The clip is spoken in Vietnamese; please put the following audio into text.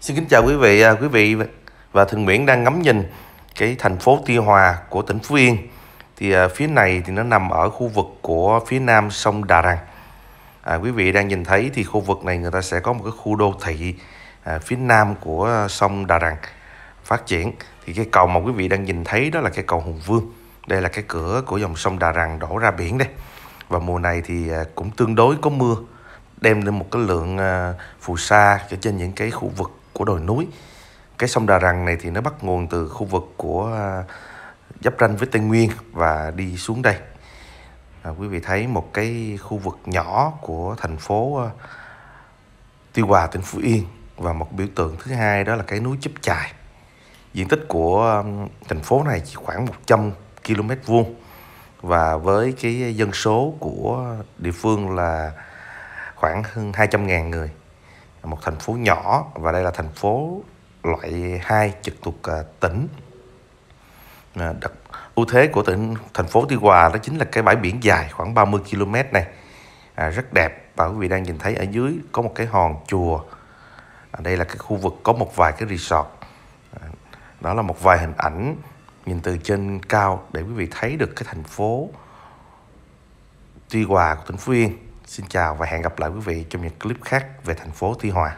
Xin kính chào quý vị, à, quý vị và Thường Nguyễn đang ngắm nhìn cái thành phố Tuy Hòa của tỉnh Phú Yên. Thì à, phía này thì nó nằm ở khu vực của phía nam sông Đà Răng. À, quý vị đang nhìn thấy thì khu vực này người ta sẽ có một cái khu đô thị à, phía nam của sông Đà Răng phát triển. Thì cái cầu mà quý vị đang nhìn thấy đó là cái cầu Hùng Vương. Đây là cái cửa của dòng sông Đà Răng đổ ra biển đây. Và mùa này thì à, cũng tương đối có mưa đem lên một cái lượng phù sa cho trên những cái khu vực của đồi núi cái sông Đà Rằng này thì nó bắt nguồn từ khu vực của à, giáp ranh với Tây Nguyên và đi xuống đây à, quý vị thấy một cái khu vực nhỏ của thành phố à, Tuy Hòa tỉnh Phú Yên và một biểu tượng thứ hai đó là cái núi Chấp Chài diện tích của à, thành phố này chỉ khoảng 100 km vuông và với cái dân số của địa phương là khoảng hơn 200.000 người một thành phố nhỏ và đây là thành phố loại 2 trực thuộc à, tỉnh à, đặc ưu thế của tỉnh thành phố Tuy Hòa đó chính là cái bãi biển dài khoảng 30 km này à, rất đẹp và quý vị đang nhìn thấy ở dưới có một cái hòn chùa à, đây là cái khu vực có một vài cái resort à, đó là một vài hình ảnh nhìn từ trên cao để quý vị thấy được cái thành phố Tuy Hòa của tỉnh Phú Yên Xin chào và hẹn gặp lại quý vị trong những clip khác về thành phố Tuy Hòa.